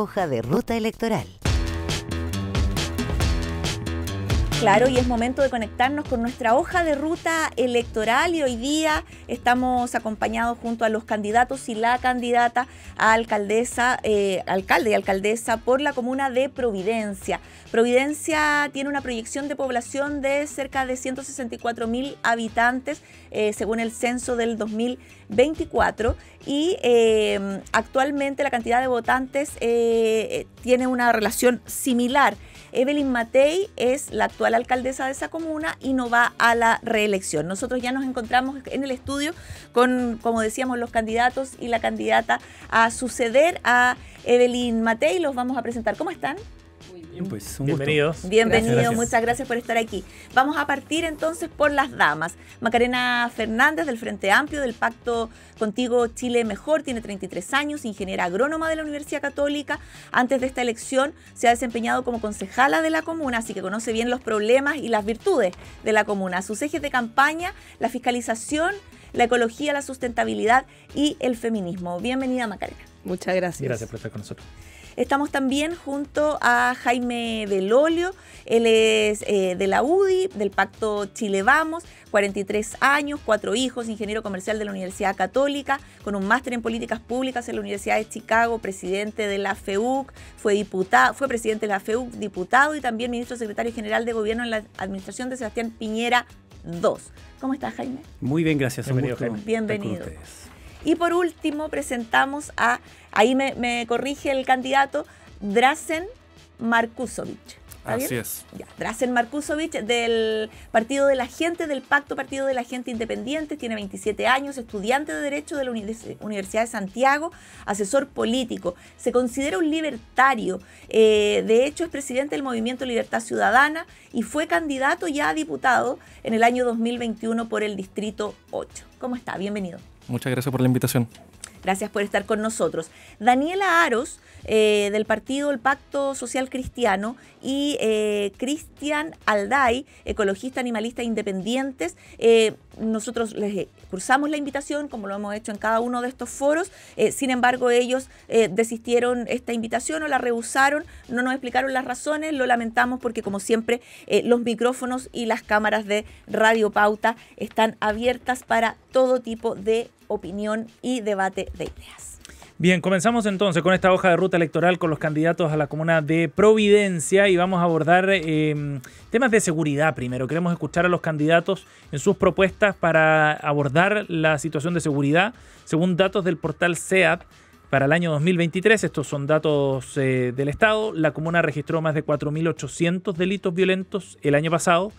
hoja de ruta electoral. Claro, y es momento de conectarnos con nuestra hoja de ruta electoral y hoy día estamos acompañados junto a los candidatos y la candidata a alcaldesa, eh, alcalde y alcaldesa por la comuna de Providencia. Providencia tiene una proyección de población de cerca de 164 mil habitantes eh, según el censo del 2024 y em, actualmente la cantidad de votantes eh, tiene una relación similar. Evelyn Matei es la actual alcaldesa de esa comuna y no va a la reelección. Nosotros ya nos encontramos en el estudio con, como decíamos, los candidatos y la candidata a suceder a Evelyn Matei. Los vamos a presentar. ¿Cómo están? Pues, Bienvenidos. Bienvenidos, muchas gracias por estar aquí. Vamos a partir entonces por las damas. Macarena Fernández del Frente Amplio del Pacto Contigo Chile Mejor, tiene 33 años, ingeniera agrónoma de la Universidad Católica. Antes de esta elección se ha desempeñado como concejala de la comuna, así que conoce bien los problemas y las virtudes de la comuna. Sus ejes de campaña, la fiscalización, la ecología, la sustentabilidad y el feminismo. Bienvenida Macarena. Muchas gracias. Gracias por estar con nosotros. Estamos también junto a Jaime Del él es eh, de la UDI, del Pacto Chile Vamos, 43 años, cuatro hijos, ingeniero comercial de la Universidad Católica, con un máster en políticas públicas en la Universidad de Chicago, presidente de la FEUC, fue, diputado, fue presidente de la FEUC, diputado y también ministro secretario general de gobierno en la administración de Sebastián Piñera II. ¿Cómo estás, Jaime? Muy bien, gracias. Bienvenido, Jaime. Bienvenido. Y por último, presentamos a, ahí me, corrige el candidato, Drasen Markusovic. Así es. Drasen del Partido de la Gente, del Pacto Partido de la Gente Independiente, tiene 27 años, estudiante de Derecho de la Universidad de Santiago, asesor político. Se considera un libertario. Eh, de hecho, es presidente del Movimiento Libertad Ciudadana y fue candidato ya a diputado en el año 2021 por el Distrito 8. ¿Cómo está? Bienvenido. Muchas gracias por la invitación. Gracias por estar con nosotros. Daniela Aros, eh, del partido El Pacto Social Cristiano, y eh, Cristian Alday, ecologista animalista independientes. Eh, nosotros les cursamos la invitación, como lo hemos hecho en cada uno de estos foros. sin embargo, ellos desistieron esta invitación o la rehusaron, no nos explicaron las razones. Lo lamentamos porque, como siempre, los micrófonos y las cámaras de Radio Pauta están abiertas para todo tipo de opinión y debate de ideas. Bien, comenzamos entonces con esta hoja de ruta electoral con los candidatos a la comuna de Providencia y vamos a abordar em, temas de seguridad primero. Queremos escuchar a los candidatos en sus propuestas para abordar la situación de seguridad. Según datos del portal CEAP para el año 2023, estos son datos eh, del Estado, la comuna registró más de 4.800 delitos violentos el año pasado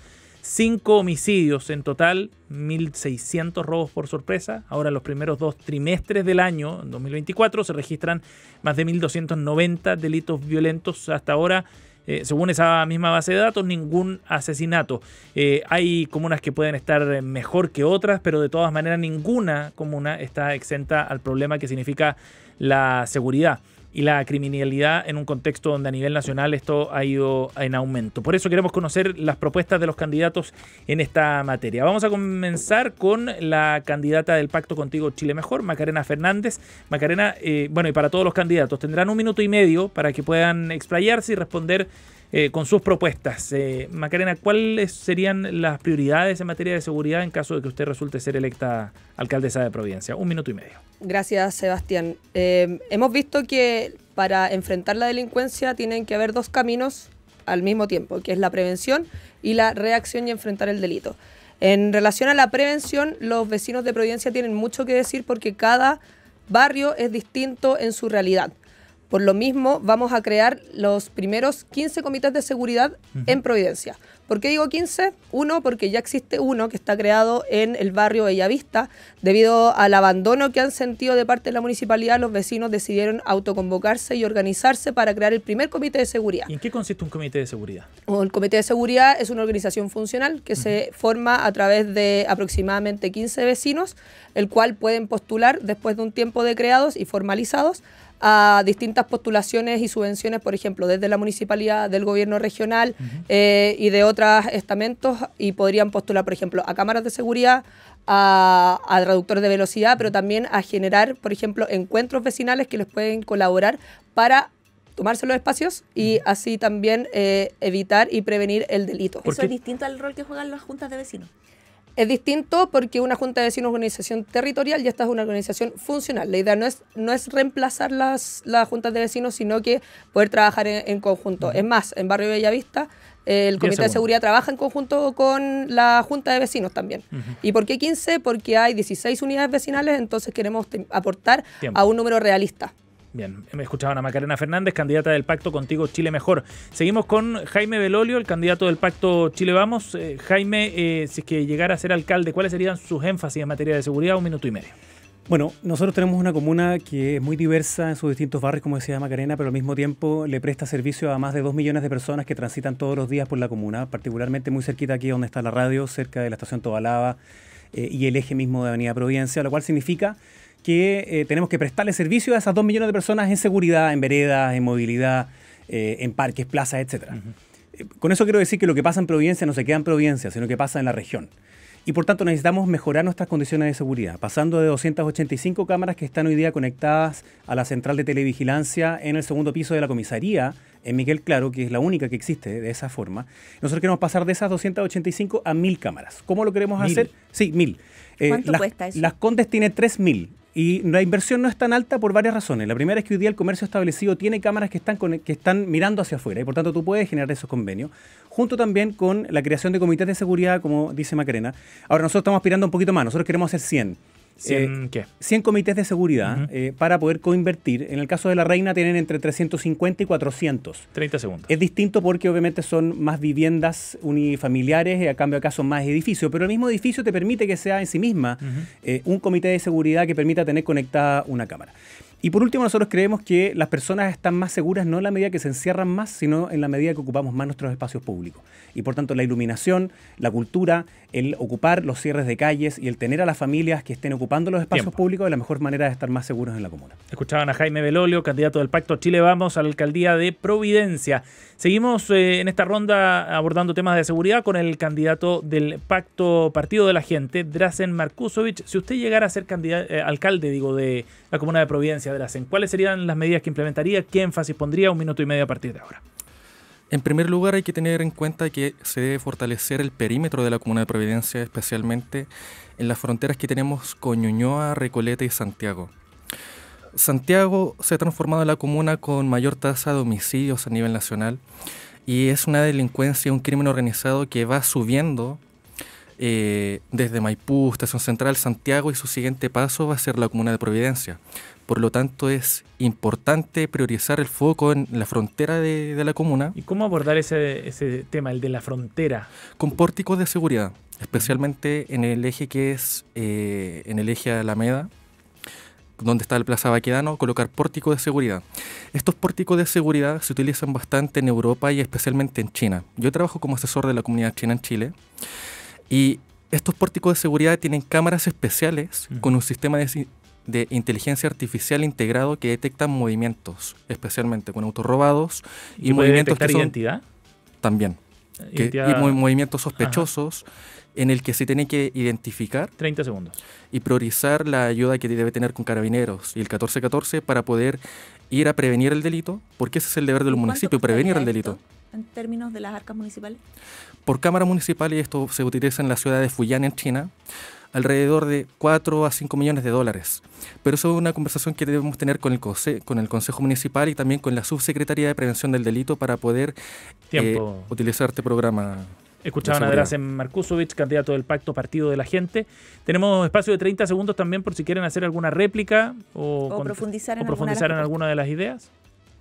Cinco homicidios en total, 1.600 robos por sorpresa. Ahora los primeros dos trimestres del año, en 2024, se registran más de 1.290 delitos violentos hasta ahora. Eh, según esa misma base de datos, ningún asesinato. Eh, hay comunas que pueden estar eh, mejor que otras, pero de todas maneras ninguna comuna está exenta al problema que significa la seguridad y la criminalidad en un contexto donde a nivel nacional esto ha ido en aumento. Por eso queremos conocer las propuestas de los candidatos en esta materia. Vamos a comenzar con la candidata del Pacto Contigo Chile Mejor, Macarena Fernández. Macarena, eh, bueno, y para todos los candidatos, tendrán un minuto y medio para que puedan explayarse y responder eh, con sus propuestas. Eh, Macarena, ¿cuáles serían las prioridades en materia de seguridad en caso de que usted resulte ser electa alcaldesa de Providencia? Un minuto y medio. Gracias, Sebastián. Eh, hemos visto que para enfrentar la delincuencia tienen que haber dos caminos al mismo tiempo, que es la prevención y la reacción y enfrentar el delito. En relación a la prevención, los vecinos de Providencia tienen mucho que decir porque cada barrio es distinto en su realidad. Por lo mismo, vamos a crear los primeros 15 comités de seguridad en Providencia. ¿Por qué digo 15? Uno, porque ya existe uno que está creado en el barrio Bellavista. Debido al abandono que han sentido de parte de la municipalidad, los vecinos decidieron autoconvocarse y organizarse para crear el primer comité de seguridad. en qué consiste un comité de seguridad? El comité de seguridad es una organización funcional que se forma a través de aproximadamente 15 vecinos, el cual pueden postular después de un tiempo de creados y formalizados a distintas postulaciones y subvenciones, por ejemplo, desde la municipalidad, del gobierno regional eh, y de otros estamentos y podrían postular, por ejemplo, a cámaras de seguridad, a, a, de velocidad, pero también a generar, por ejemplo, encuentros vecinales que les pueden colaborar para tomarse los espacios y así también eh, evitar y prevenir el delito. Eso es distinto al rol que juegan las juntas de vecinos. Es distinto porque una junta de vecinos es una organización territorial y esta es una organización funcional. La idea no es, no es reemplazar las, las juntas de vecinos, sino que poder trabajar en, conjunto. Es más, en Barrio Bellavista el Comité de Seguridad trabaja en conjunto con la Junta de Vecinos también. ¿Y por qué 15? Porque hay 16 unidades vecinales, entonces queremos aportar a un número realista. Bien, me escuchado a Macarena Fernández, candidata del Pacto Contigo Chile Mejor. Seguimos con Jaime Belolio, el candidato del Pacto Chile Vamos. Eh, Jaime, eh, si es que llegara a ser alcalde, ¿cuáles serían sus énfasis en materia de seguridad? Un minuto y medio. Bueno, nosotros tenemos una comuna que es muy diversa en sus distintos barrios, como decía Macarena, pero al mismo tiempo le presta servicio a más de dos millones de personas que transitan todos los días por la comuna, particularmente muy cerquita aquí donde está la radio, cerca de la estación Tobalaba eh, y el eje mismo de Avenida Providencia, lo cual significa que eh, tenemos que prestarle servicio a esas dos millones de personas en seguridad, en veredas, en movilidad, eh, en parques, plazas, etc. Eh, con eso quiero decir que lo que pasa en Providencia no se queda en Providencia, sino que pasa en la región. Y por tanto necesitamos mejorar nuestras condiciones de seguridad, pasando de 285 cámaras que están hoy día conectadas a la central de televigilancia en el segundo piso de la comisaría en Miguel Claro, que es la única que existe de esa forma. Nosotros queremos pasar de esas 285 a 1000 cámaras. ¿Cómo lo queremos hacer? Sí, 1000. ¿Cuánto cuesta eso? Las Condes tiene 3000 y la inversión no es tan alta por varias razones. La primera es que hoy día el comercio establecido tiene cámaras que están, con, que están mirando hacia afuera y por tanto tú puedes generar esos convenios, junto también con la creación de comités de seguridad, como dice Macarena. Ahora nosotros estamos aspirando un poquito más, nosotros queremos hacer 100 100, eh, mm, ¿qué? 100 comités de seguridad eh, para poder coinvertir. En el caso de la reina tienen entre 350 y 400. 30 segundos. Es distinto porque obviamente son más viviendas unifamiliares y eh, a cambio acaso son más edificios, pero el mismo edificio te permite que sea en sí misma un comité de seguridad que permita tener conectada una cámara. Y por último, nosotros creemos que las personas están más seguras no en la medida que se encierran más, sino en la medida que ocupamos más nuestros espacios públicos y por tanto la iluminación, la cultura, el ocupar los cierres de calles y el tener a las familias que estén ocupando los espacios públicos es la mejor manera de estar más seguros en la comuna. Escuchaban a Jaime Belolio, candidato del Pacto Chile Vamos a la alcaldía de Providencia. Seguimos eh, en esta ronda abordando temas de seguridad con el candidato del Pacto Partido de la Gente, Drazen Markusovich. Si usted llegara a ser candidato, eh, alcalde, digo, de la comuna de Providencia, Drazen, ¿cuáles serían las medidas que implementaría? ¿Qué énfasis pondría? Un minuto y medio a partir de ahora. En primer lugar, hay que tener en cuenta que se debe fortalecer el perímetro de la comuna de Providencia, especialmente en las fronteras que tenemos con Ñuñoa, Recoleta y Santiago. Santiago se ha transformado en la comuna con mayor tasa de homicidios a nivel nacional y es una delincuencia, un crimen organizado que va subiendo eh, desde Maipú, Estación Central, Santiago y su siguiente paso va a ser la comuna de Providencia. Por lo tanto, es importante priorizar el foco en la frontera de, la comuna. ¿Y cómo abordar ese, tema, el de la frontera? Con pórticos de seguridad, especialmente en el eje que es eh, en el eje Alameda, donde está el Plaza Baquedano, colocar pórticos de seguridad. Estos pórticos de seguridad se utilizan bastante en Europa y especialmente en China. Yo trabajo como asesor de la comunidad china en Chile y estos pórticos de seguridad tienen cámaras especiales mm. con un sistema de de inteligencia artificial integrado que detecta movimientos, especialmente con autos robados y, movimientos de identidad también. y movimientos sospechosos en el que se tiene que identificar 30 segundos y priorizar la ayuda que debe tener con carabineros y el 1414 para poder ir a prevenir el delito, porque ese es el deber del municipio, prevenir el delito. En términos de las arcas municipales. Por cámara municipal, y esto se utiliza en la ciudad de Fujian, en China, alrededor de 4 a 5 millones de dólares. Pero eso es una conversación que debemos tener con el, con el Consejo Municipal y también con la Subsecretaría de Prevención del Delito para poder eh, utilizar este programa. Escuchaban a Drazen candidato del Pacto Partido de la Gente. Tenemos espacio de 30 segundos también por si quieren hacer alguna réplica o, profundizar, en alguna de las ideas.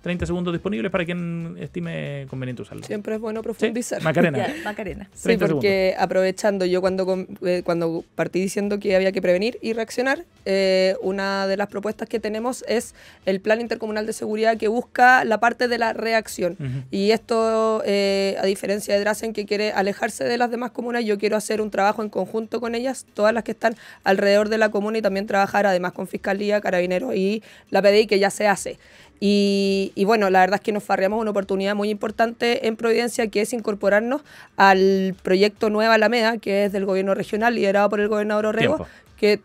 30 segundos disponibles para quien estime conveniente usarlo. Siempre es bueno profundizar. Macarena. Macarena. Sí, porque aprovechando, yo cuando, eh, cuando partí diciendo que había que prevenir y reaccionar, eh, una de las propuestas que tenemos es el Plan Intercomunal de Seguridad que busca la parte de la reacción. Y esto, eh, a diferencia de Drasen, que quiere alejarse de las demás comunas, yo quiero hacer un trabajo en conjunto con ellas, todas las que están alrededor de la comuna y también trabajar además con Fiscalía, Carabineros y la PDI, que ya se hace. Y, bueno, la verdad es que nos farreamos una oportunidad muy importante en Providencia, que es incorporarnos al proyecto Nueva Alameda, que es del gobierno regional, liderado por el gobernador Orrego, que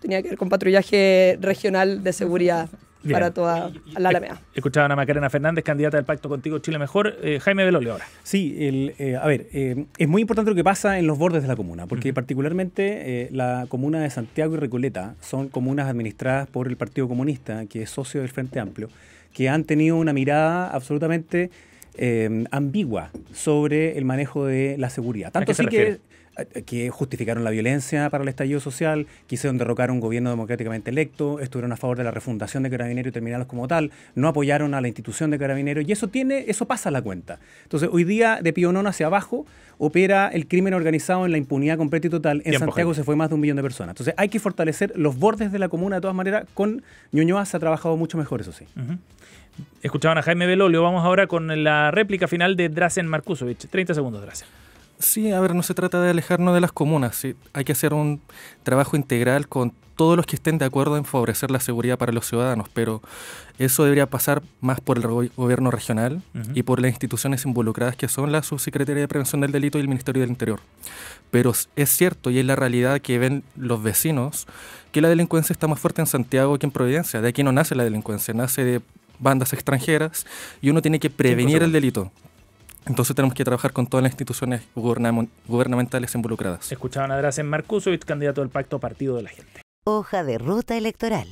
tenía que ver con patrullaje regional de seguridad para toda la Alameda. Escuchaban a Macarena Fernández, candidata del Pacto Contigo Chile Mejor. Eh, Jaime Beloli, ahora. Sí, eh, a ver, eh, es muy importante lo que pasa en los bordes de la comuna, porque particularmente la comuna de Santiago y Recoleta son comunas administradas por el Partido Comunista, que es socio del Frente Amplio, que han tenido una mirada absolutamente ambigua sobre el manejo de la seguridad. Tanto ¿A se eh, que justificaron la violencia para el estallido social, quisieron derrocar un gobierno democráticamente electo, estuvieron a favor de la refundación de Carabineros y terminarlos como tal, no apoyaron a la institución de Carabineros y eso tiene, eso pasa a la cuenta. Entonces, hoy día de Pionón hacia abajo opera el crimen organizado en la impunidad completa y total. En Santiago se fue más de un millón de personas. Entonces, hay que fortalecer los bordes de la comuna de todas maneras. Con Ñuñoa se ha trabajado mucho mejor, eso sí. Escuchaban a Jaime Belolio. Vamos ahora con la réplica final de Drazen Markusovich. 30 segundos, gracias Sí, a ver, no se trata de alejarnos de las comunas. Sí. Hay que hacer un trabajo integral con todos los que estén de acuerdo en favorecer la seguridad para los ciudadanos, pero eso debería pasar más por el gobierno regional y por las instituciones involucradas que son la Subsecretaría de Prevención del Delito y el Ministerio del Interior. Pero es cierto y es la realidad que ven los vecinos que la delincuencia está más fuerte en Santiago que en Providencia. De aquí no nace la delincuencia, nace de bandas extranjeras y uno tiene que prevenir el delito. Entonces tenemos que trabajar con todas las instituciones gubernamentales involucradas. Escuchaban a Marcuso Marcusovic, candidato del Pacto Partido de la Gente. Hoja de ruta electoral.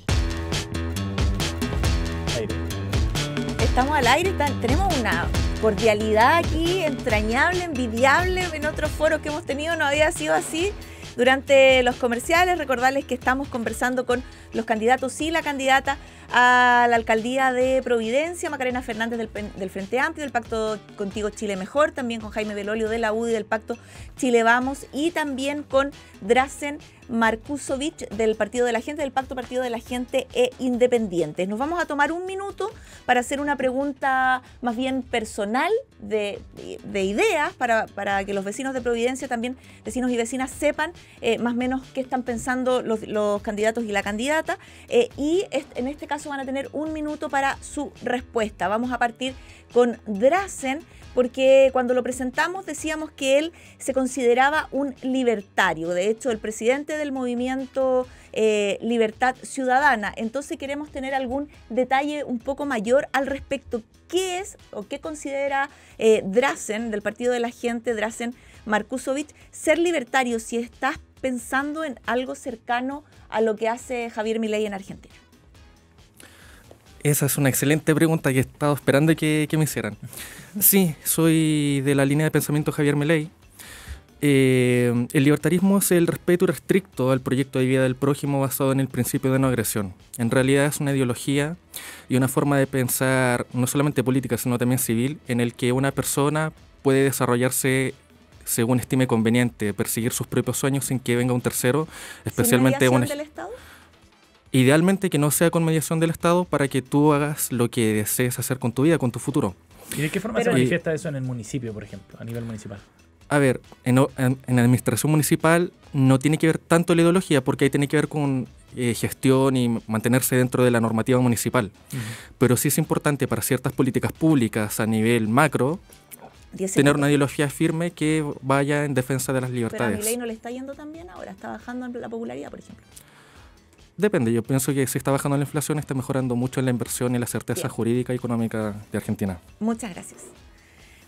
Estamos al aire, tenemos una cordialidad aquí entrañable, envidiable. En otros foros que hemos tenido no había sido así. Durante los comerciales, recordarles que estamos conversando con los candidatos y la candidata a la alcaldía de Providencia, Macarena Fernández del, Frente Amplio, del Pacto Contigo Chile Mejor, también con Jaime Belolio de la UDI del Pacto Chile Vamos y también con Drasen Marcusovich del Partido de la Gente, del Pacto Partido de la Gente e Independientes. Nos vamos a tomar un minuto para hacer una pregunta más bien personal de, ideas para, que los vecinos de Providencia, también vecinos y vecinas, sepan eh, más o menos qué están pensando los, candidatos y la candidata. Eh, y en este caso van a tener un minuto para su respuesta. Vamos a partir con Drasen, porque cuando lo presentamos decíamos que él se consideraba un libertario. De hecho, el presidente del movimiento eh, Libertad Ciudadana. Entonces queremos tener algún detalle un poco mayor al respecto. ¿Qué es o qué considera eh, Drasen, del Partido de la Gente, Drasen Markusovich, ser libertario si estás pensando en algo cercano a lo que hace Javier Milei en Argentina? Esa es una excelente pregunta que he estado esperando que, que me hicieran. Sí, soy de la línea de pensamiento Javier Milei eh, el libertarismo es el respeto estricto al proyecto de vida del prójimo basado en el principio de no agresión. En realidad es una ideología y una forma de pensar no solamente política, sino también civil, en el que una persona puede desarrollarse según estime conveniente, perseguir sus propios sueños sin que venga un tercero, especialmente ¿Sin del Estado? Idealmente que no sea con mediación del Estado para que tú hagas lo que desees hacer con tu vida, con tu futuro. ¿Y de qué forma se manifiesta eso en el municipio, por ejemplo, a nivel municipal? a ver, en, en, administración municipal no tiene que ver tanto la ideología, porque ahí tiene que ver con eh, gestión y mantenerse dentro de la normativa municipal. Pero sí es importante para ciertas políticas públicas a nivel macro tener una ideología firme que vaya en defensa de las libertades. Pero a ley no le está yendo tan bien ahora, está bajando la popularidad, por ejemplo. Depende, yo pienso que si está bajando la inflación, está mejorando mucho en la inversión y la certeza jurídica y económica de Argentina. Muchas gracias.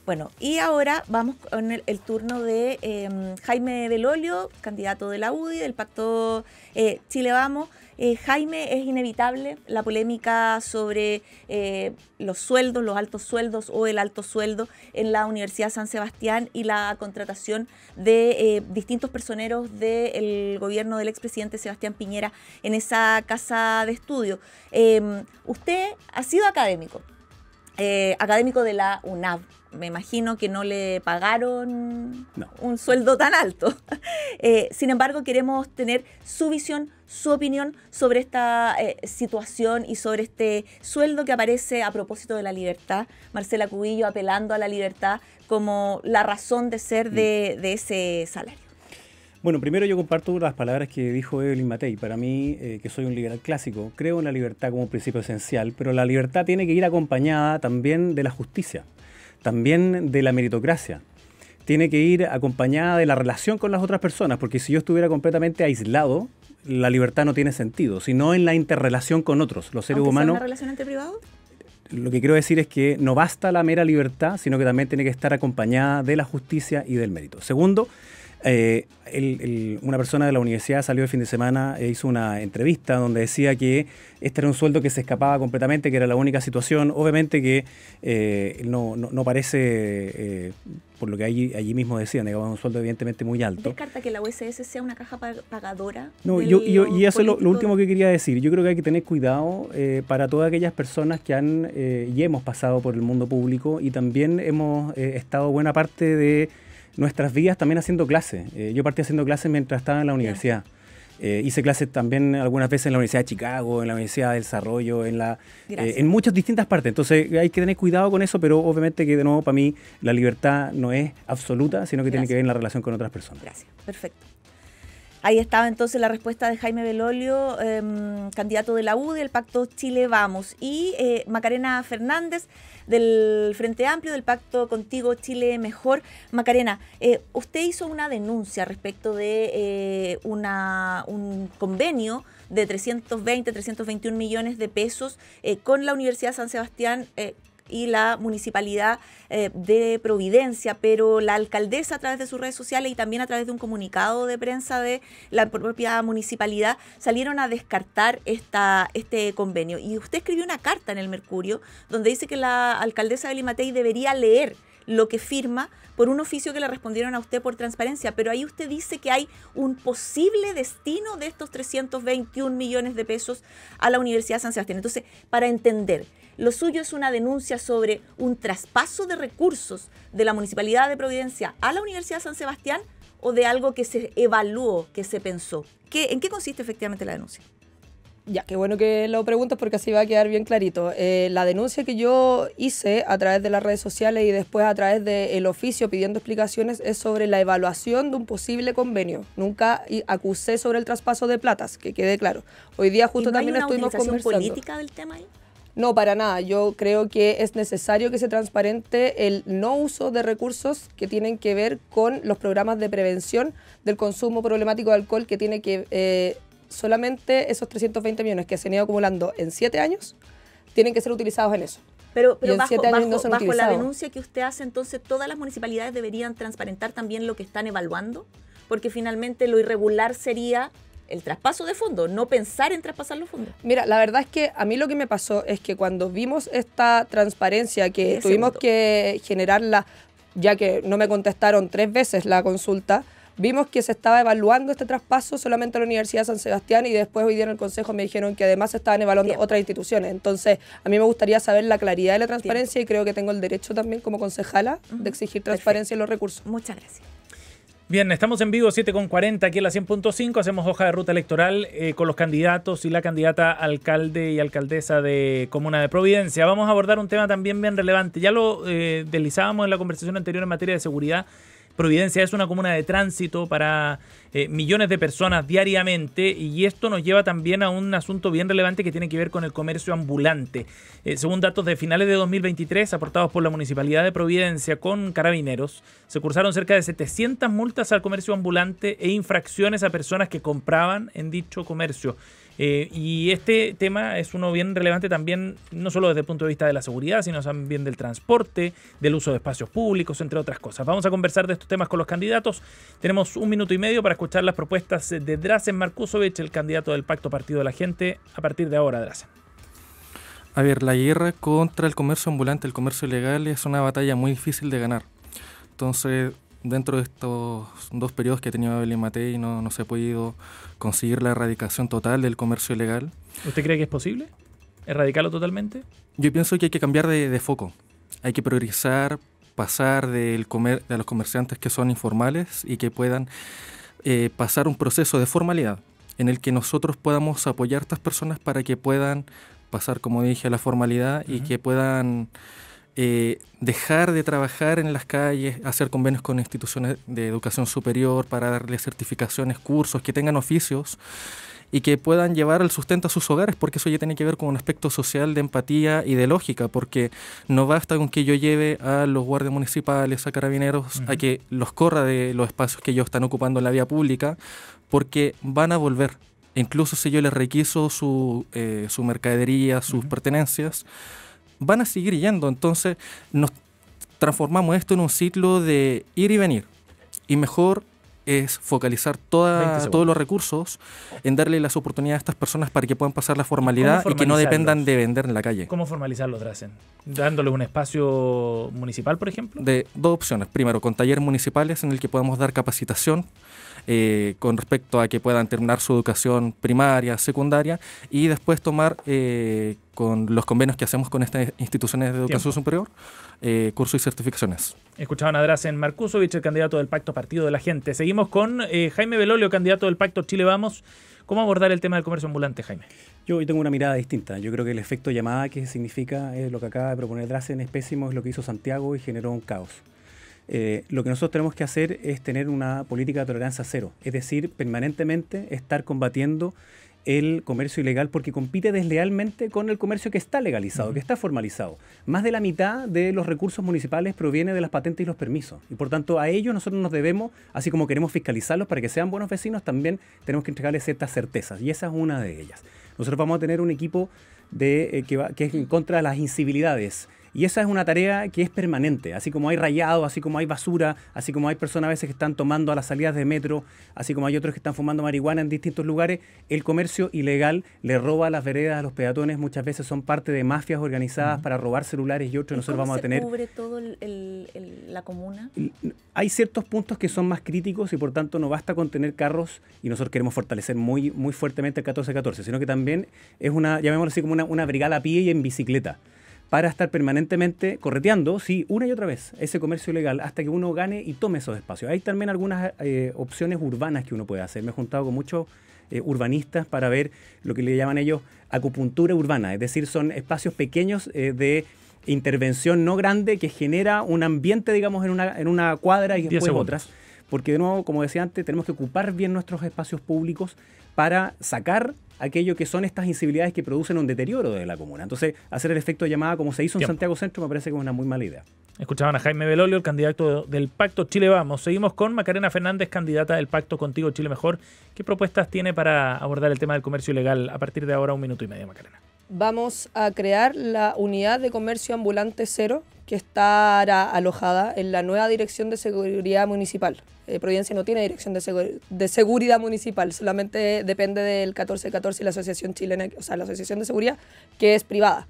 Bueno, y ahora vamos con el, turno de Jaime em, Jaime Belolio, candidato de la UDI, del Pacto eh, Chile Vamos. Eh, Jaime, es inevitable la polémica sobre eh, los sueldos, los altos sueldos o el alto sueldo en la Universidad San Sebastián y la contratación de distintos personeros del gobierno del expresidente Sebastián Piñera en esa casa de estudio. Em, usted ha sido académico, eh, académico de la UNAV. Me imagino que no le pagaron un sueldo tan alto. Eh, sin embargo, queremos tener su visión, su opinión sobre esta eh, situación y sobre este sueldo que aparece a propósito de la libertad. Marcela Cubillo apelando a la libertad como la razón de ser de mm. ese salario. Bueno, primero yo comparto las palabras que dijo Evelyn Matei. Para mí, eh, que soy un liberal clásico, creo en la libertad como un principio esencial, pero la libertad tiene que ir acompañada también de la justicia, también de la meritocracia. Tiene que ir acompañada de la relación con las otras personas, porque si yo estuviera completamente aislado, la libertad no tiene sentido, sino en la interrelación con otros, los seres humanos. relación entre privados? Lo que quiero decir es que no basta la mera libertad, sino que también tiene que estar acompañada de la justicia y del mérito. Segundo, eh, una persona de la universidad salió el fin de semana e hizo una entrevista donde decía que este era un sueldo que se escapaba completamente, que era la única situación. Obviamente que eh, no, parece, eh, por lo que allí, allí mismo decían, un sueldo evidentemente muy alto. ¿Descarta que la USS sea una caja pagadora? No, yo, y eso es lo, último que quería decir. Yo creo que hay que tener cuidado eh, para todas aquellas personas que han y hemos pasado por el mundo público y también hemos estado buena parte de nuestras vidas también haciendo clases. Eh, yo partí haciendo clases mientras estaba en la universidad. Eh, hice clases también algunas veces en la Universidad de Chicago, en la Universidad del Desarrollo, en, la, eh, en muchas distintas partes. Entonces hay que tener cuidado con eso, pero obviamente que de nuevo para mí la libertad no es absoluta, sino que tiene que ver en la relación con otras personas. Gracias, perfecto. Ahí estaba entonces la respuesta de Jaime Belolio, em, candidato de la U del Pacto Chile Vamos, y eh, Macarena Fernández del Frente Amplio del Pacto Contigo Chile Mejor. Macarena, eh, usted hizo una denuncia respecto de eh, un convenio de 320, 321 millones de pesos con la Universidad San Sebastián y la municipalidad eh, de Providencia, pero la alcaldesa a través de sus redes sociales y también a través de un comunicado de prensa de la propia municipalidad salieron a descartar esta, este convenio. Y usted escribió una carta en el Mercurio donde dice que la alcaldesa de Limatei debería leer lo que firma por un oficio que le respondieron a usted por transparencia, pero ahí usted dice que hay un posible destino de estos 321 millones de pesos a la Universidad de San Sebastián. Entonces, para entender, lo suyo es una denuncia sobre un traspaso de recursos de la Municipalidad de Providencia a la Universidad de San Sebastián o de algo que se evaluó, que se pensó. ¿En qué consiste efectivamente la denuncia? Ya, qué bueno que lo preguntas porque así va a quedar bien clarito. Eh, la denuncia que yo hice a través de las redes sociales y después a través del oficio pidiendo explicaciones es sobre la evaluación de un posible convenio. Nunca acusé sobre el traspaso de platas, que quede claro. Hoy día justo no hay también una estuvimos conversando. política del tema ahí? No, para nada. Yo creo que es necesario que se transparente el no uso de recursos que tienen que ver con los programas de prevención del consumo problemático de alcohol que tiene que eh, solamente esos 320 millones que se han ido acumulando en siete años tienen que ser utilizados en eso. Pero, bajo, la denuncia que usted hace, entonces todas las municipalidades deberían transparentar también lo que están evaluando, porque finalmente lo irregular sería el traspaso de fondos, no pensar en traspasar los fondos. Mira, la verdad es que a mí lo que me pasó es que cuando vimos esta transparencia que tuvimos que generarla, ya que no me contestaron tres veces la consulta, Vimos que se estaba evaluando este traspaso solamente a la Universidad de San Sebastián y después hoy día en el Consejo me dijeron que además se estaban evaluando otras instituciones. Entonces, a mí me gustaría saber la claridad de la transparencia y creo que tengo el derecho también como concejala de exigir transparencia en los recursos. Muchas gracias. Bien, estamos en vivo 7.40 aquí en la 100.5. Hacemos hoja de ruta electoral eh, con los candidatos y la candidata alcalde y alcaldesa de Comuna de Providencia. Vamos a abordar un tema también bien relevante. Ya lo eh, deslizábamos en la conversación anterior en materia de seguridad Providencia es una comuna de tránsito para eh, millones de personas diariamente y esto nos lleva también a un asunto bien relevante que tiene que ver con el comercio ambulante. Eh, según datos de finales de 2023 aportados por la Municipalidad de Providencia con carabineros, se cursaron cerca de 700 multas al comercio ambulante e infracciones a personas que compraban en dicho comercio. Eh, y este tema es uno bien relevante también, no solo desde el punto de vista de la seguridad, sino también del transporte, del uso de espacios públicos, entre otras cosas. Vamos a conversar de estos temas con los candidatos. Tenemos un minuto y medio para escuchar las propuestas de Drazen Markusovich, el candidato del Pacto Partido de la Gente, a partir de ahora, Drazen. A ver, la guerra contra el comercio ambulante, el comercio ilegal, es una batalla muy difícil de ganar. Entonces, dentro de estos dos periodos que ha tenido y Matei no, no se ha podido conseguir la erradicación total del comercio ilegal. ¿Usted cree que es posible? ¿Erradicarlo totalmente? Yo pienso que hay que cambiar de, de foco. Hay que priorizar pasar del comer, de los comerciantes que son informales y que puedan eh, pasar un proceso de formalidad en el que nosotros podamos apoyar a estas personas para que puedan pasar, como dije, a la formalidad y que puedan eh, dejar de trabajar en las calles, hacer convenios con instituciones de educación superior para darles certificaciones, cursos, que tengan oficios y que puedan llevar el sustento a sus hogares, porque eso ya tiene que ver con un aspecto social de empatía y de lógica, porque no basta con que yo lleve a los guardias municipales, a carabineros, a que los corra de los espacios que ellos están ocupando en la vía pública, porque van a volver. Incluso si yo les requiso su, eh, mercadería, sus pertenencias, van a seguir yendo. Entonces nos transformamos esto en un ciclo de ir y venir. Y mejor es focalizar todos los recursos en darle las oportunidades a estas personas para que puedan pasar la formalidad y que no dependan de vender en la calle. ¿Cómo formalizarlo, Dracen? ¿Dándole un espacio municipal, por ejemplo? De dos opciones. Primero, con talleres municipales en el que podamos dar capacitación eh, con respecto a que puedan terminar su educación primaria, secundaria y después tomar eh, con los convenios que hacemos con estas instituciones de educación superior, eh, cursos y certificaciones. Escuchaban a Drazen Marcusovich, el candidato del Pacto Partido de la Gente. Seguimos con Jaime Belolio, candidato del Pacto Chile Vamos. ¿Cómo abordar el tema del comercio ambulante, Jaime? Yo hoy tengo una mirada distinta. Yo creo que el efecto llamada que significa lo que acaba de proponer Drazen es pésimo, es lo que hizo Santiago y generó un caos. Eh, lo que nosotros tenemos que hacer es tener una política de tolerancia cero, es decir, permanentemente estar combatiendo el comercio ilegal porque compite deslealmente con el comercio que está legalizado, que está formalizado. Más de la mitad de los recursos municipales proviene de las patentes y los permisos. Y por tanto a ellos nosotros nos debemos, así como queremos fiscalizarlos para que sean buenos vecinos, también tenemos que entregarles ciertas certezas. Y esa es una de ellas. Nosotros vamos a tener un equipo eh, que, que es en contra de las incivilidades y esa es una tarea que es permanente, así como hay rayados, así como hay basura, así como hay personas a veces que están tomando a las salidas de metro, así como hay otros que están fumando marihuana en distintos lugares, el comercio ilegal le roba las veredas a los peatones, muchas veces son parte de mafias organizadas para robar celulares y otros, ¿Y nosotros vamos a tener... cubre todo la comuna? Hay ciertos puntos que son más críticos y por tanto no basta con tener carros y nosotros queremos fortalecer muy, muy fuertemente el 1414, sino que también es una, llamémoslo así como una, una brigada a pie y en bicicleta para estar permanentemente correteando, sí, una y otra vez, ese comercio ilegal hasta que uno gane y tome esos espacios. Hay también algunas eh, opciones urbanas que uno puede hacer. Me he juntado con muchos eh, urbanistas para ver lo que le llaman ellos acupuntura urbana, es decir, son espacios pequeños eh, de intervención no grande que genera un ambiente, digamos, en una, en una cuadra y después otras. Porque de nuevo, como decía antes, tenemos que ocupar bien nuestros espacios públicos para sacar aquello que son estas incivilidades que producen un deterioro de la comuna. Entonces, hacer el efecto de llamada como se hizo en Santiago Centro me parece como una muy mala idea. Escuchaban a Jaime Belolio, el candidato del Pacto Chile Vamos. Seguimos con Macarena Fernández, candidata del Pacto Contigo Chile Mejor. ¿Qué propuestas tiene para abordar el tema del comercio ilegal a partir de ahora, un minuto y medio, Macarena? Vamos a crear la unidad de comercio ambulante cero, que estará alojada en la nueva Dirección de Seguridad Municipal. Eh, Providencia no tiene Dirección de, de, Seguridad Municipal, solamente depende del 1414 y la Asociación Chilena, sea, la Asociación de Seguridad, que es privada.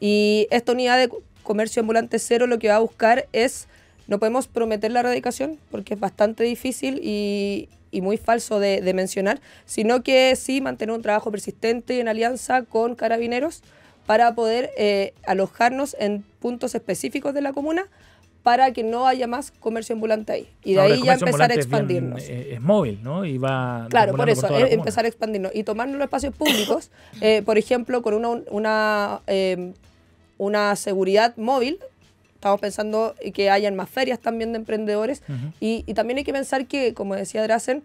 Y esta unidad de comercio ambulante cero lo que va a buscar es, no podemos prometer la erradicación, porque es bastante difícil y, muy falso de, de mencionar, sino que sí mantener un trabajo persistente y en alianza con carabineros para poder eh, alojarnos en puntos específicos de la comuna para que no haya más comercio ambulante ahí. Y de ahí ya empezar a expandirnos. Eh, es, móvil, ¿no? Y va... Claro, por eso, eh, empezar a expandirnos y tomarnos los espacios públicos, por ejemplo, con una, em, una, seguridad móvil estamos pensando que hayan más ferias también de emprendedores y, también hay que pensar que, como decía Drazen,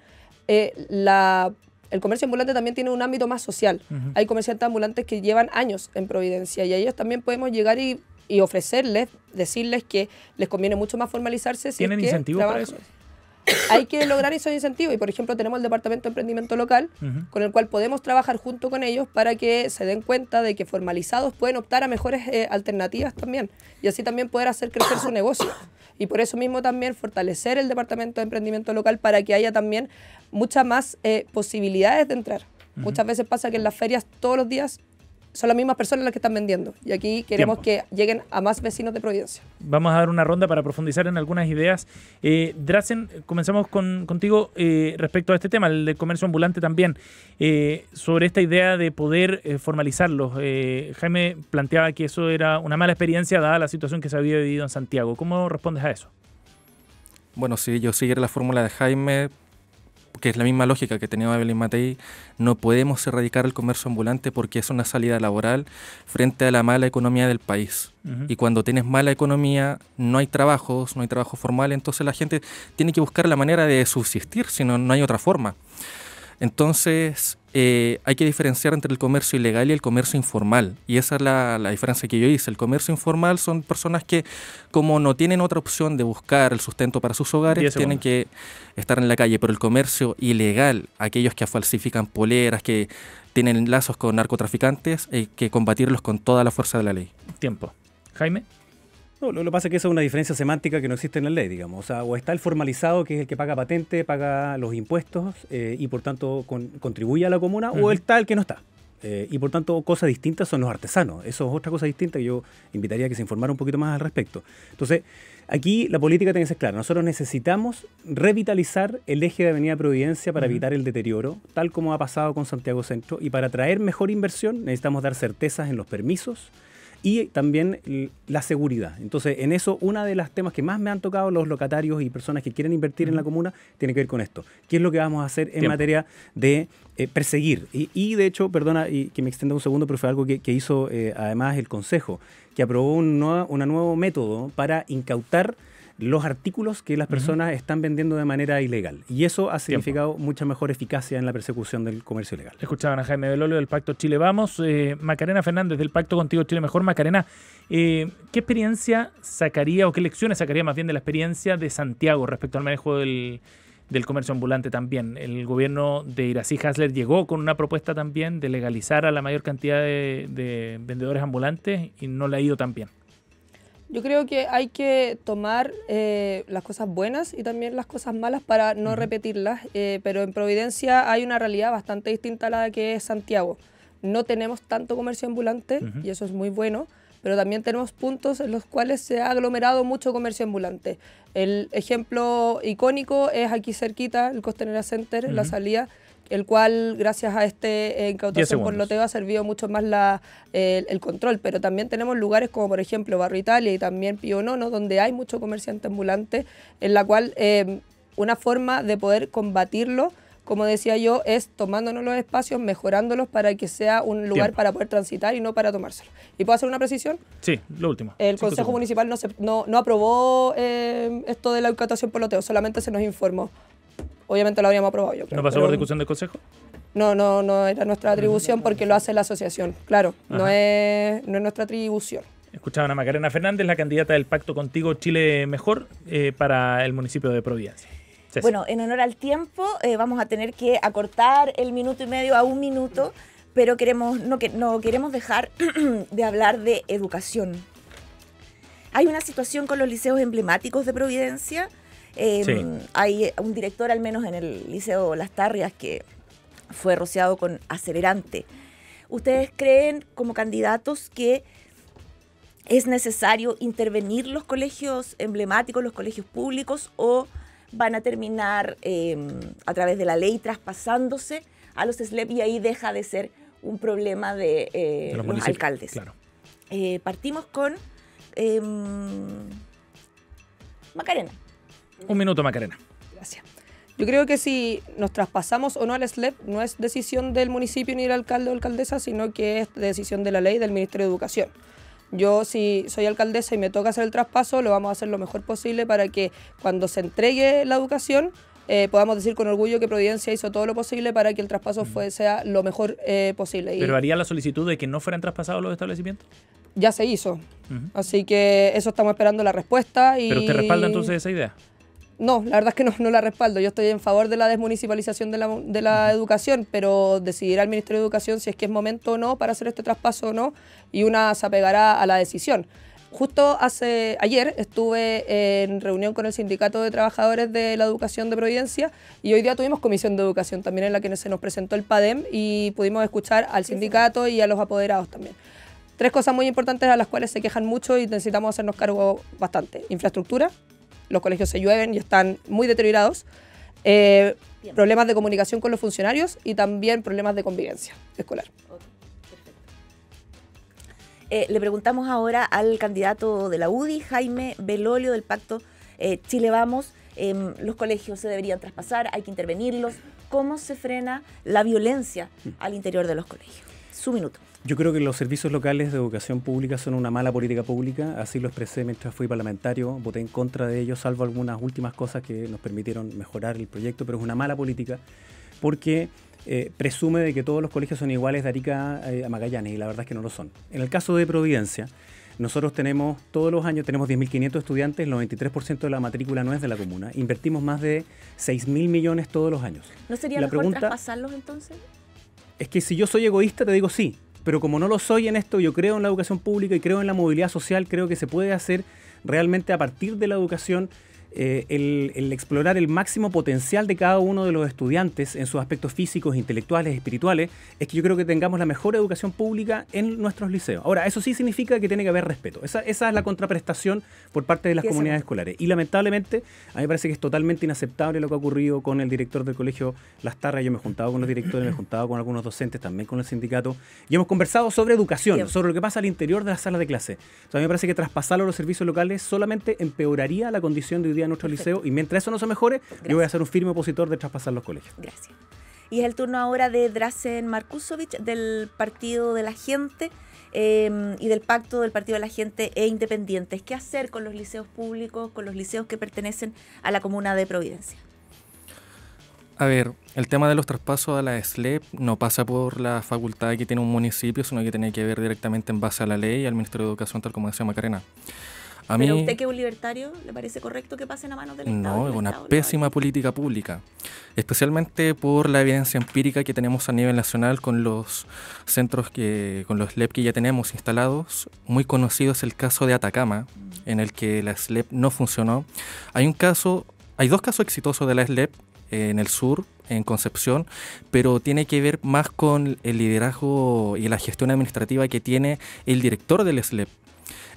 la el comercio ambulante también tiene un ámbito más social. Hay comerciantes ambulantes que llevan años en Providencia y a ellos también podemos llegar y, ofrecerles, decirles que les conviene mucho más formalizarse. Si ¿Tienen incentivos para eso? hay que lograr esos incentivos. Y por ejemplo, tenemos el Departamento de Emprendimiento Local, con el cual podemos trabajar junto con ellos para que se den cuenta de que formalizados pueden optar a mejores eh, alternativas también. Y así también poder hacer crecer su negocio y por eso mismo también fortalecer el Departamento de Emprendimiento Local para que haya también muchas más eh, posibilidades de entrar. Muchas veces pasa que en las ferias todos los días son las mismas personas las que están vendiendo. Y aquí queremos que lleguen a más vecinos de Providencia. Vamos a dar una ronda para profundizar en algunas ideas. Eh, comenzamos con, contigo eh, respecto a este tema, el de comercio ambulante también, eh, sobre esta idea de poder eh, formalizarlos. Jaime planteaba que eso era una mala experiencia dada la situación que se había vivido en Santiago. ¿Cómo respondes a eso? Bueno, si yo siguiera la fórmula de Jaime que es la misma lógica que tenía y Matei, no podemos erradicar el comercio ambulante porque es una salida laboral frente a la mala economía del país. Y cuando tienes mala economía, no hay trabajos, no hay trabajo formal, entonces la gente tiene que buscar la manera de subsistir, si no, no hay otra forma. Entonces, eh, hay que diferenciar entre el comercio ilegal y el comercio informal. Y esa es la, la, diferencia que yo hice. El comercio informal son personas que, como no tienen otra opción de buscar el sustento para sus hogares, tienen que estar en la calle. Pero el comercio ilegal, aquellos que falsifican poleras, que tienen lazos con narcotraficantes, hay que combatirlos con toda la fuerza de la ley. Tiempo. Jaime. No, lo que pasa es que esa es una diferencia semántica que no existe en la ley, digamos. O, está el formalizado, que es el que paga patente, paga los impuestos eh, y por tanto contribuye a la comuna, o está el que no está. Eh, y por tanto, cosas distintas son los artesanos. Eso es otra cosa distinta que yo invitaría a que se informara un poquito más al respecto. Entonces, aquí la política tiene que ser clara. Nosotros necesitamos revitalizar el eje de Avenida Providencia para evitar el deterioro, tal como ha pasado con Santiago Centro. Y para traer mejor inversión necesitamos dar certezas en los permisos, y también la seguridad. Entonces, en eso, uno de los temas que más me han tocado los locatarios y personas que quieren invertir en la comuna tiene que ver con esto. ¿Qué es lo que vamos a hacer en materia de eh, perseguir? Y, de hecho, perdona y que me extienda un segundo, pero fue algo que, hizo eh, además el Consejo, que aprobó un nuevo, un nuevo método para incautar los artículos que las personas están vendiendo de manera ilegal. Y eso ha significado mucha mejor eficacia en la persecución del comercio ilegal. Escuchaban a Jaime Belolio del Pacto Chile Vamos, eh, Macarena Fernández del Pacto Contigo Chile Mejor. Macarena, eh, ¿qué experiencia sacaría o qué lecciones sacaría más bien de la experiencia de Santiago respecto al manejo del, comercio ambulante también. El gobierno de Irací Hasler llegó con una propuesta también de legalizar a la mayor cantidad de, de vendedores ambulantes y no le ha ido tan bien. Yo creo que hay que tomar eh, las cosas buenas y también las cosas malas para no repetirlas, eh, pero en Providencia hay una realidad bastante distinta a la que es Santiago. No tenemos tanto comercio ambulante y eso es muy bueno, pero también tenemos puntos en los cuales se ha aglomerado mucho comercio ambulante. El ejemplo icónico es aquí cerquita, el Costanera Center, la salida el cual gracias a este eh, incautación por loteo ha servido mucho más el control, pero también tenemos lugares como por ejemplo Barro Italia y también Pionono, donde hay mucho comerciante ambulante, en la cual em, una forma de poder combatirlo como decía yo, es tomándonos los espacios, mejorándolos para que sea un lugar para poder transitar y no para tomárselo. ¿Y puedo hacer una precisión? Sí, lo último. El Consejo Municipal no, se, no, aprobó em, esto de la incautación por loteo, solamente se nos informó obviamente lo habríamos aprobado yo ¿No pasó por discusión del Consejo? No, no, no era nuestra atribución porque lo hace la asociación, claro, no es, no es nuestra atribución. Escuchaban a Macarena Fernández, la candidata del Pacto Contigo Chile Mejor eh, para el municipio de Providencia. Bueno, en honor al tiempo eh, vamos a tener que acortar el minuto y medio a un minuto, pero queremos, no, que, no queremos dejar de hablar de educación. Hay una situación con los liceos emblemáticos de Providencia Em, hay eh, un director, al menos en el Liceo Las Tarrias, que fue rociado con acelerante. ¿Ustedes creen como candidatos que es necesario intervenir los colegios emblemáticos, los colegios públicos, o van a terminar em, a través de la ley traspasándose a los SLEP y ahí deja de ser un problema de, eh, los, alcaldes? Eh, partimos con em, Macarena. Un minuto, Macarena. Gracias. Yo creo que si nos traspasamos o no al SLEP no es decisión del municipio ni del alcalde o alcaldesa, sino que es decisión de la ley del Ministerio de Educación. Yo si soy alcaldesa y me toca hacer el traspaso, lo vamos a hacer lo mejor posible para que cuando se entregue la educación eh, podamos decir con orgullo que Providencia hizo todo lo posible para que el traspaso mm. fue, sea lo mejor eh, posible. ¿Pero haría la solicitud de que no fueran traspasados los establecimientos? Ya se hizo. Así que eso estamos esperando la respuesta. ¿Pero te respalda entonces esa idea? No, la verdad es que no, la respaldo. Yo estoy en favor de la desmunicipalización de la, educación, pero decidirá el Ministerio de Educación si es que es momento o no para hacer este traspaso o no, y una se apegará a la decisión. Justo hace ayer estuve en reunión con el Sindicato de Trabajadores de la Educación de Providencia y hoy día tuvimos comisión de educación también en la que se nos presentó el PADEM y pudimos escuchar al sindicato y a los apoderados también. Tres cosas muy importantes a las cuales se quejan mucho y necesitamos hacernos cargo bastante. Infraestructura, los colegios se llueven y están muy deteriorados. Eh, problemas de comunicación con los funcionarios y también problemas de convivencia escolar. Eh, le preguntamos ahora al candidato de la UDI, Jaime Belolio, del Pacto eh, Chile Vamos. Em, los colegios se deberían traspasar, hay que intervenirlos. ¿Cómo se frena la violencia mm. al interior de los colegios? Su minuto. Yo creo que los servicios locales de educación pública son una mala política pública, así lo expresé mientras fui parlamentario, voté en contra de ellos, salvo algunas últimas cosas que nos permitieron mejorar el proyecto, pero es una mala política porque eh, presume de que todos los colegios son iguales de Arica eh, a Magallanes y la verdad es que no lo son. En el caso de Providencia, nosotros tenemos, todos los años tenemos 10.500 estudiantes, el 93% de la matrícula no es de la comuna. Invertimos más de 6.000 millones todos los años. ¿No sería la mejor pregunta, traspasarlos entonces? Es que si yo soy egoísta te digo sí, pero como no lo soy en esto, yo creo en la educación pública y creo en la movilidad social, creo que se puede hacer realmente a partir de la educación eh, el, explorar el máximo potencial de cada uno de los estudiantes en sus aspectos físicos, intelectuales, espirituales, es que yo creo que tengamos la mejor educación pública en nuestros liceos. Ahora, eso sí significa que tiene que haber respeto. Esa, es la contraprestación por parte de las comunidades escolares. Y lamentablemente, a mí me parece que es totalmente inaceptable lo que ha ocurrido con el director del colegio Las Tarras. Yo me he juntado con los directores, me he juntado con algunos docentes, también con el sindicato, y hemos conversado sobre educación, sobre lo que pasa al interior de las salas de clase. a mí me parece que traspasarlo a los servicios locales solamente empeoraría la condición de hoy día nuestro liceo. Y mientras eso no se mejore, yo voy a ser un firme opositor de traspasar los colegios. Gracias. Y es el turno ahora de Drazen Markusovic del Partido de la Gente em, y del Pacto del Partido de la Gente e Independientes. ¿Qué hacer con los liceos públicos, con los liceos que pertenecen a la comuna de Providencia? A ver, el tema de los traspasos a la SLEP no pasa por la facultad que tiene un municipio, sino que tiene que ver directamente en base a la ley y al Ministerio de Educación, tal como decía Macarena. A mí, usted que es un libertario le parece correcto que pasen a manos del Estado? No, es una pésima política pública, especialmente por la evidencia empírica que tenemos a nivel nacional con los centros, que con los LEP que ya tenemos instalados. Muy conocido es el caso de Atacama, en el que la SLEP no funcionó. Hay un caso, hay dos casos exitosos de la SLEP en el sur, en Concepción, pero tiene que ver más con el liderazgo y la gestión administrativa que tiene el director del SLEP,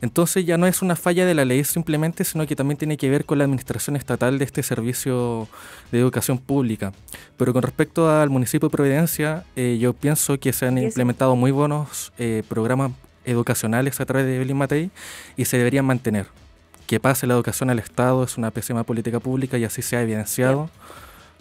entonces ya no es una falla de la ley simplemente, sino que también tiene que ver con la administración estatal de este servicio de educación pública. Pero con respecto al municipio de Providencia, eh, yo pienso que se han implementado muy buenos eh, programas educacionales a través de Evelyn Matei y se deberían mantener. Que pase la educación al Estado es una pésima política pública y así se ha evidenciado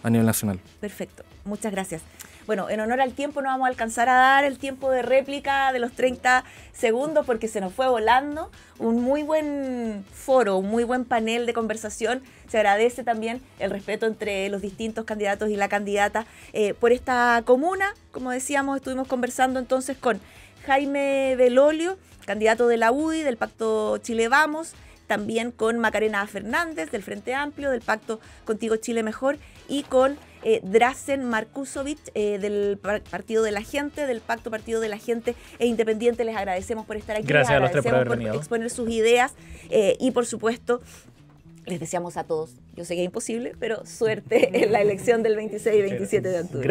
a nivel nacional. Perfecto, muchas gracias. Bueno, en honor al tiempo no vamos a alcanzar a dar el tiempo de réplica de los 30 segundos porque se nos fue volando. Un muy buen foro, un muy buen panel de conversación. Se agradece también el respeto entre los distintos candidatos y la candidata eh, por esta comuna. Como decíamos, estuvimos conversando entonces con Jaime Belolio, candidato de la UDI, del Pacto Chile Vamos, también con Macarena Fernández del Frente Amplio, del Pacto Contigo Chile Mejor, y con eh, Drasen Markusovic eh, del Partido de la Gente, del Pacto Partido de la Gente e Independiente. Les agradecemos por estar aquí. Gracias les agradecemos por, exponer sus ideas eh, y, por supuesto, les deseamos a todos, yo sé que es imposible, pero suerte en la elección del 26 y 27 de octubre.